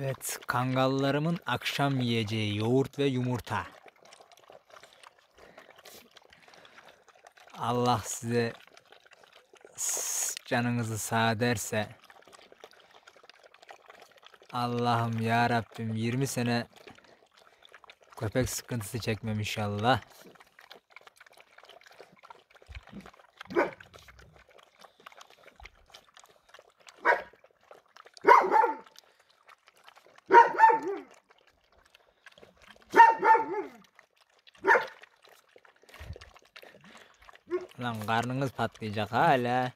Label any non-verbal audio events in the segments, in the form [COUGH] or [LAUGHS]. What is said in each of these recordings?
Evet, kangallarımın akşam yiyeceği yoğurt ve yumurta. Allah size canınızı sağ ederse Allah'ım ya Rabbim 20 sene köpek sıkıntısı çekmem inşallah. Lan karnınız patlayacak hala.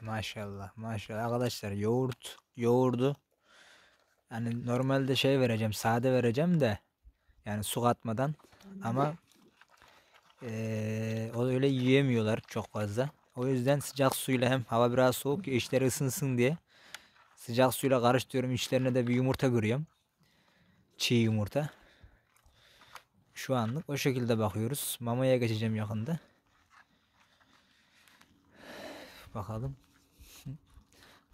Maşallah maşallah arkadaşlar yoğurt yoğurdu yani normalde şey vereceğim sade vereceğim de yani su katmadan ama o öyle yiyemiyorlar çok fazla. O yüzden sıcak suyla hem hava biraz soğuk ya içleri ısınsın diye sıcak suyla karıştırıyorum. İçlerine de bir yumurta görüyorum. Çiğ yumurta. Şu anlık o şekilde bakıyoruz. Mamaya geçeceğim yakında. Bakalım.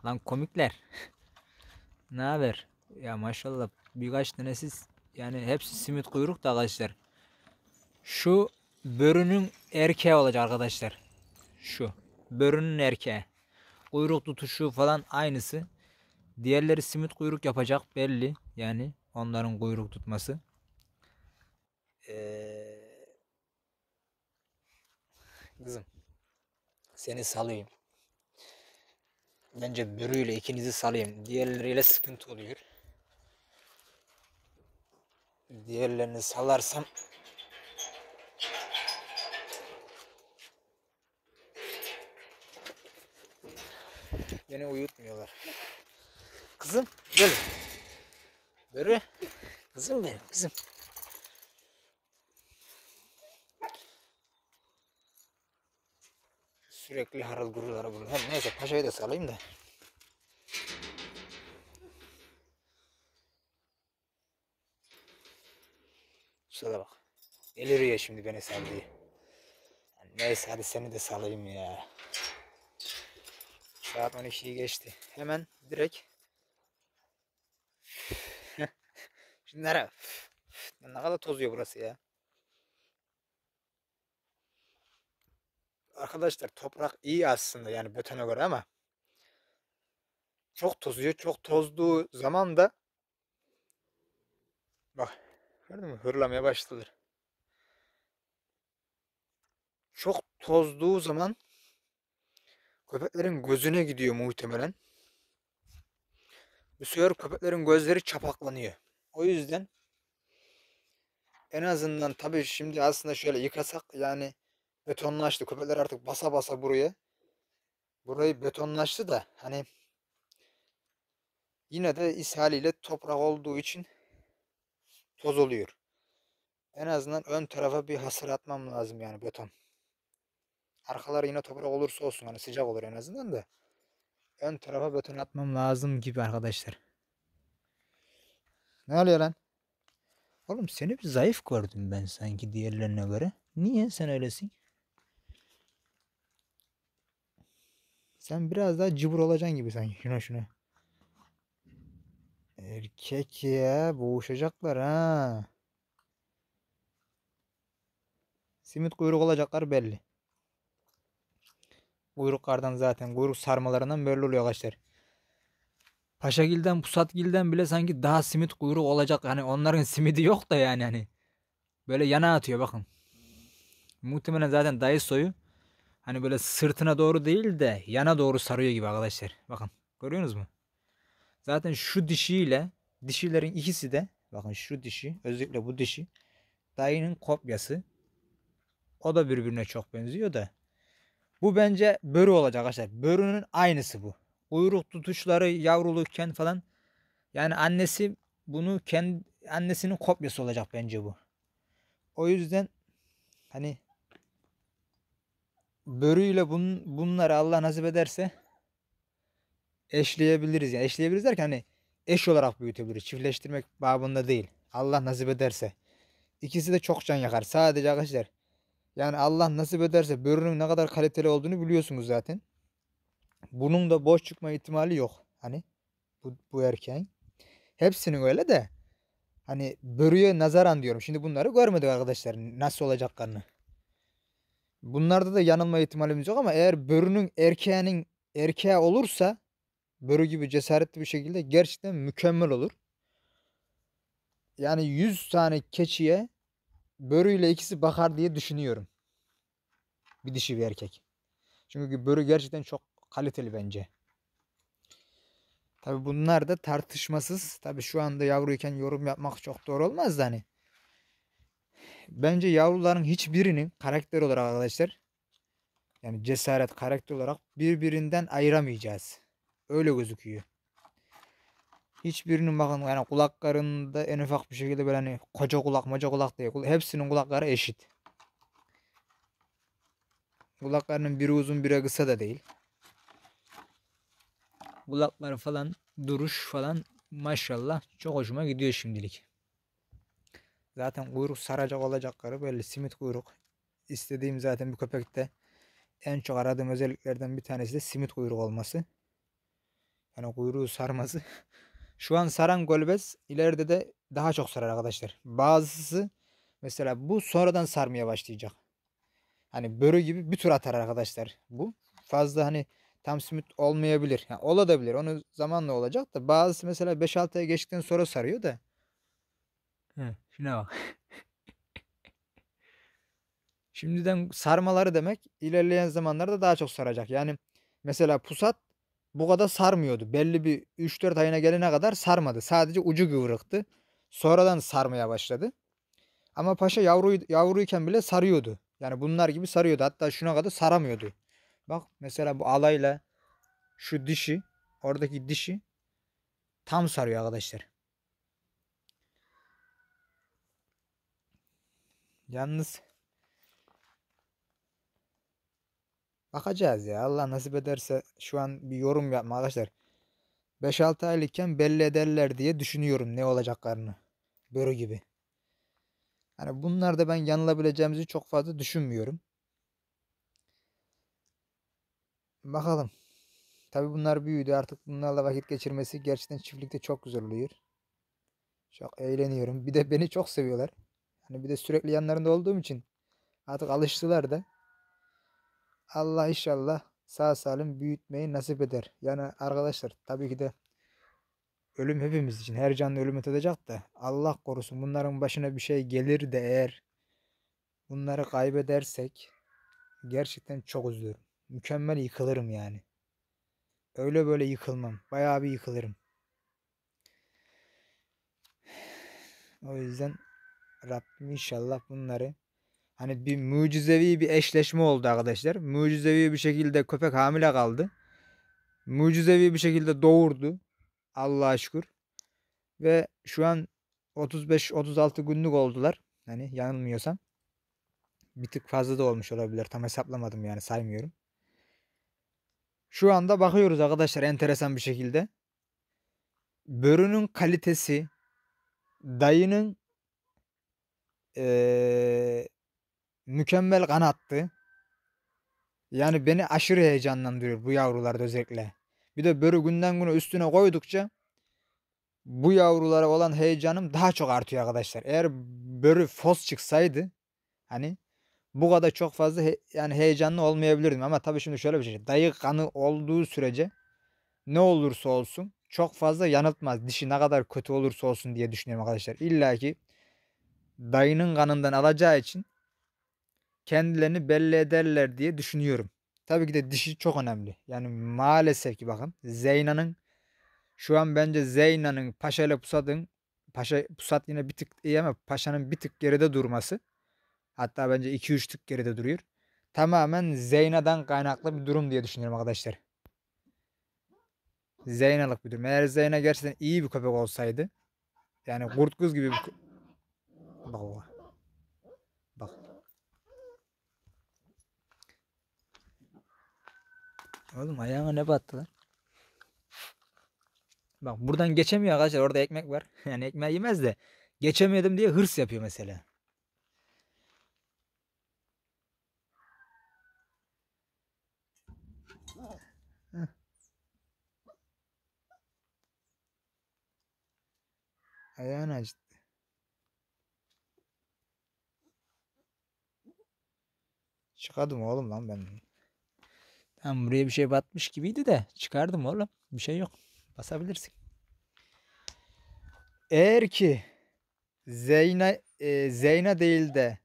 Lan komikler. [LAUGHS] ne haber? Ya maşallah birkaç tane yani hepsi simit kuyruk da arkadaşlar. Şu Börünün erkeği olacak arkadaşlar. Şu. Börünün erkeği. Kuyruk tutuşu falan aynısı. Diğerleri simit kuyruk yapacak belli. Yani onların kuyruk tutması. Ee... Kızım. Seni salayım. Bence bürüyle ikinizi salayım. Diğerleriyle sıkıntı oluyor. Diğerlerini salarsam Beni uyutmuyorlar. Kızım gel. Beri. Kızım benim kızım. Sürekli haral gurulara bunlar. Neyse paşayı da salayım da. Şurada bak. Eliriyor şimdi beni sal diye. Neyse hadi seni de salayım ya. Saat 12'yi geçti. Hemen direkt [LAUGHS] Şimdi nereye? ne kadar tozuyor burası ya. Arkadaşlar toprak iyi aslında yani betona göre ama çok tozuyor. Çok tozduğu zaman da bak gördün mü hırlamaya başladılar. Çok tozduğu zaman Köpeklerin gözüne gidiyor muhtemelen. Bu sefer köpeklerin gözleri çapaklanıyor. O yüzden en azından tabii şimdi aslında şöyle yıkasak yani betonlaştı. Köpekler artık basa basa buraya. Burayı betonlaştı da hani yine de ishaliyle toprak olduğu için toz oluyor. En azından ön tarafa bir hasır atmam lazım yani beton. Arkaları yine toprak olursa olsun hani sıcak olur en azından da. Ön tarafa beton atmam lazım gibi arkadaşlar. Ne oluyor lan? Oğlum seni bir zayıf gördüm ben sanki diğerlerine göre. Niye sen öylesin? Sen biraz daha cıbır olacaksın gibi sanki. Şuna şuna. Erkek ya. Boğuşacaklar ha. Simit kuyruk olacaklar belli. Kuyruklardan zaten kuyruk sarmalarından böyle oluyor arkadaşlar. Paşagil'den Pusatgil'den bile sanki daha simit kuyruk olacak. Hani onların simidi yok da yani hani. Böyle yana atıyor bakın. Muhtemelen zaten dayı soyu. Hani böyle sırtına doğru değil de yana doğru sarıyor gibi arkadaşlar. Bakın görüyorsunuz mu? Zaten şu dişiyle dişilerin ikisi de bakın şu dişi özellikle bu dişi dayının kopyası. O da birbirine çok benziyor da bu bence börü olacak arkadaşlar. Börünün aynısı bu. Uyruk tutuşları yavrulukken falan. Yani annesi bunu kendi annesinin kopyası olacak bence bu. O yüzden hani börüyle bun, bunları Allah nasip ederse eşleyebiliriz. Yani eşleyebiliriz derken hani eş olarak büyütebiliriz. Çiftleştirmek babında değil. Allah nasip ederse. İkisi de çok can yakar. Sadece arkadaşlar yani Allah nasip ederse börünün ne kadar kaliteli olduğunu biliyorsunuz zaten. Bunun da boş çıkma ihtimali yok. Hani bu, bu erkeğin. Hepsinin öyle de hani börüye nazaran diyorum. Şimdi bunları görmedik arkadaşlar nasıl olacaklarını. Bunlarda da yanılma ihtimalimiz yok ama eğer börünün erkeğinin erkeği olursa börü gibi cesaretli bir şekilde gerçekten mükemmel olur. Yani 100 tane keçiye börüyle ikisi bakar diye düşünüyorum. Bir dişi bir erkek. Çünkü börü gerçekten çok kaliteli bence. Tabi bunlar da tartışmasız. Tabi şu anda yavruyken yorum yapmak çok doğru olmaz da hani. Bence yavruların hiçbirinin karakter olarak arkadaşlar yani cesaret karakter olarak birbirinden ayıramayacağız. Öyle gözüküyor. Hiçbirinin bakın yani kulaklarında en ufak bir şekilde böyle hani koca kulak maca kulak değil. Hepsinin kulakları eşit. Kulaklarının biri uzun biri kısa da değil. Kulakları falan duruş falan maşallah çok hoşuma gidiyor şimdilik. Zaten kuyruk saracak olacakları böyle simit kuyruk. istediğim zaten bir köpekte en çok aradığım özelliklerden bir tanesi de simit kuyruk olması. Yani kuyruğu sarması [LAUGHS] Şu an saran golbez ileride de daha çok sarar arkadaşlar. Bazısı mesela bu sonradan sarmaya başlayacak. Hani börü gibi bir tur atar arkadaşlar bu. Fazla hani tam simit olmayabilir. Yani olabilir. Onu zamanla olacak da bazısı mesela 5-6'ya geçtikten sonra sarıyor da. He, şuna bak. Şimdiden sarmaları demek ilerleyen zamanlarda daha çok saracak. Yani mesela pusat bu kadar sarmıyordu. Belli bir 3-4 ayına gelene kadar sarmadı. Sadece ucu kıvrıktı. Sonradan sarmaya başladı. Ama paşa yavru, yavruyken bile sarıyordu. Yani bunlar gibi sarıyordu. Hatta şuna kadar saramıyordu. Bak mesela bu alayla şu dişi, oradaki dişi tam sarıyor arkadaşlar. Yalnız Bakacağız ya. Allah nasip ederse şu an bir yorum yapma arkadaşlar. 5-6 aylıkken belli ederler diye düşünüyorum ne olacaklarını. Börü gibi. Hani bunlar da ben yanılabileceğimizi çok fazla düşünmüyorum. Bakalım. Tabi bunlar büyüdü. Artık bunlarla vakit geçirmesi gerçekten çiftlikte çok güzel oluyor. Çok eğleniyorum. Bir de beni çok seviyorlar. Hani bir de sürekli yanlarında olduğum için artık alıştılar da. Allah inşallah sağ salim büyütmeyi nasip eder. Yani arkadaşlar tabii ki de ölüm hepimiz için. Her canlı ölümü tadacak da Allah korusun bunların başına bir şey gelir de eğer bunları kaybedersek gerçekten çok üzülürüm. Mükemmel yıkılırım yani. Öyle böyle yıkılmam. Bayağı bir yıkılırım. O yüzden Rabbim inşallah bunları Hani bir mucizevi bir eşleşme oldu arkadaşlar. Mucizevi bir şekilde köpek hamile kaldı. Mucizevi bir şekilde doğurdu. Allah'a şükür. Ve şu an 35-36 günlük oldular. Hani yanılmıyorsam. Bir tık fazla da olmuş olabilir. Tam hesaplamadım yani saymıyorum. Şu anda bakıyoruz arkadaşlar enteresan bir şekilde. Börünün kalitesi, dayının ee, mükemmel kanattı. Yani beni aşırı heyecanlandırıyor bu yavrularda özellikle. Bir de Börü günden güne üstüne koydukça bu yavrulara olan heyecanım daha çok artıyor arkadaşlar. Eğer Börü fos çıksaydı hani bu kadar çok fazla he, yani heyecanlı olmayabilirdim ama tabii şimdi şöyle bir şey. Dayı kanı olduğu sürece ne olursa olsun çok fazla yanıltmaz. Dişi ne kadar kötü olursa olsun diye düşünüyorum arkadaşlar. İlla ki dayının kanından alacağı için kendilerini belli ederler diye düşünüyorum. Tabii ki de dişi çok önemli. Yani maalesef ki bakın Zeyna'nın şu an bence Zeyna'nın Paşa ile Pusat'ın Paşa Pusat yine bir tık iyi ama Paşa'nın bir tık geride durması. Hatta bence 2-3 tık geride duruyor. Tamamen Zeyna'dan kaynaklı bir durum diye düşünüyorum arkadaşlar. Zeyna'lık bir durum. Eğer Zeyna gerçekten iyi bir köpek olsaydı yani kurt kız gibi bir Allah Oğlum ayağına ne battı lan? Bak buradan geçemiyor arkadaşlar. Orada ekmek var. [LAUGHS] Yani ekmeği yemez de. Geçemedim diye hırs yapıyor mesela. Ayağını acıttı. Çıkadım oğlum lan ben. Tam buraya bir şey batmış gibiydi de çıkardım oğlum. Bir şey yok. Basabilirsin. Eğer ki Zeyna e, Zeyna değil de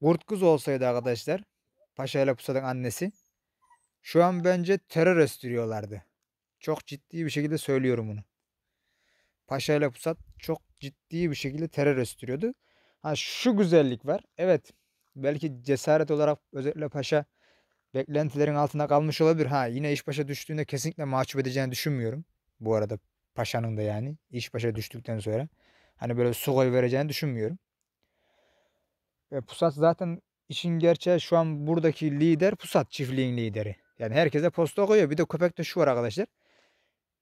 Kurt kız olsaydı arkadaşlar Paşa ile Pusat'ın annesi şu an bence terör östürüyorlardı. Çok ciddi bir şekilde söylüyorum bunu. Paşa ile Pusat çok ciddi bir şekilde terör östürüyordu. Ha şu güzellik var. Evet belki cesaret olarak özellikle Paşa beklentilerin altında kalmış olabilir. Ha yine iş başa düştüğünde kesinlikle mahcup edeceğini düşünmüyorum. Bu arada Paşa'nın da yani iş başa düştükten sonra. Hani böyle su koy vereceğini düşünmüyorum. Ve Pusat zaten işin gerçeği şu an buradaki lider Pusat çiftliğin lideri. Yani herkese posta koyuyor. Bir de köpek de şu var arkadaşlar.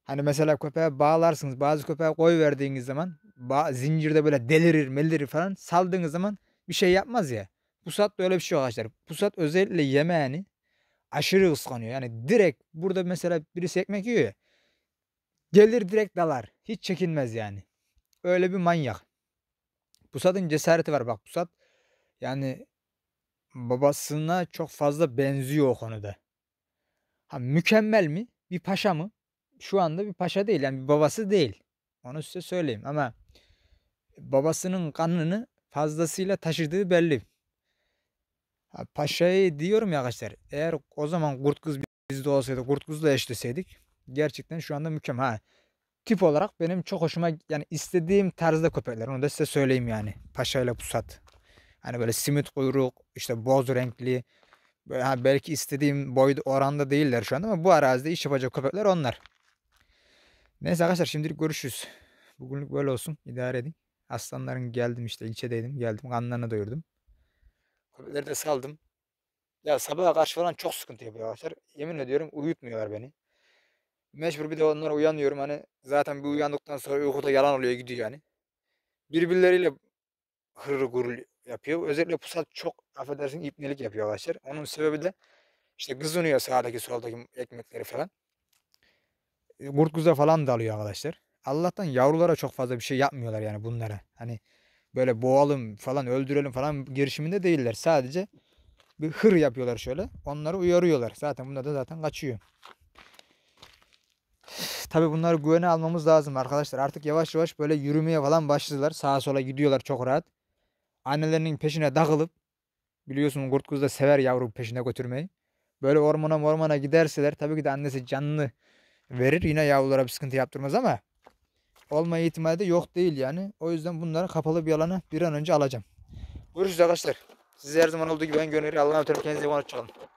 Hani mesela köpeğe bağlarsınız. Bazı köpeğe koy verdiğiniz zaman zincirde böyle delirir melirir falan. Saldığınız zaman bir şey yapmaz ya. Pusat da öyle bir şey yok arkadaşlar. Pusat özellikle yemeğini aşırı ıskanıyor. Yani direkt burada mesela birisi ekmek yiyor ya. Gelir direkt dalar. Hiç çekinmez yani. Öyle bir manyak. Pusat'ın cesareti var bak Pusat. Yani babasına çok fazla benziyor o konuda. Ha mükemmel mi? Bir paşa mı? Şu anda bir paşa değil. Yani bir babası değil. Onu size söyleyeyim ama babasının kanını fazlasıyla taşıdığı belli. Paşa'yı diyorum ya arkadaşlar. Eğer o zaman Kurt Kız bizde olsaydı, Kurt Kız'la eşleseydik gerçekten şu anda mükemmel. Ha, tip olarak benim çok hoşuma yani istediğim tarzda köpekler. Onu da size söyleyeyim yani. Paşa ile Pusat. Hani böyle simit kuyruk, işte boz renkli. ha, belki istediğim boyda oranda değiller şu anda ama bu arazide iş yapacak köpekler onlar. Neyse arkadaşlar şimdilik görüşürüz. Bugünlük böyle olsun. İdare edin. Aslanların geldim işte ilçedeydim. Geldim kanlarını doyurdum. Nerede de saldım. Ya sabaha karşı falan çok sıkıntı yapıyor arkadaşlar. Yemin ediyorum uyutmuyorlar beni. Mecbur bir de onlara uyanıyorum hani zaten bir uyandıktan sonra uykuda yalan oluyor gidiyor yani. Birbirleriyle hırır gurur yapıyor. Özellikle pusat çok affedersin ipnelik yapıyor arkadaşlar. Onun sebebi de işte kızınıyor sağdaki soldaki ekmekleri falan. Kurt kuza falan dalıyor arkadaşlar. Allah'tan yavrulara çok fazla bir şey yapmıyorlar yani bunlara. Hani böyle boğalım falan öldürelim falan girişiminde değiller. Sadece bir hır yapıyorlar şöyle. Onları uyarıyorlar. Zaten bunlar da zaten kaçıyor. Tabi bunları güvene almamız lazım arkadaşlar. Artık yavaş yavaş böyle yürümeye falan başladılar. Sağa sola gidiyorlar çok rahat. Annelerinin peşine takılıp biliyorsun kurt kuzu da sever yavru peşine götürmeyi. Böyle ormana ormana giderseler tabii ki de annesi canını verir. Yine yavrulara bir sıkıntı yaptırmaz ama olma ihtimali de yok değil yani. O yüzden bunları kapalı bir alana bir an önce alacağım. Görüşürüz arkadaşlar. Size her zaman olduğu gibi ben gönderiyorum. Allah'a ötürüm. Kendinize iyi bakın.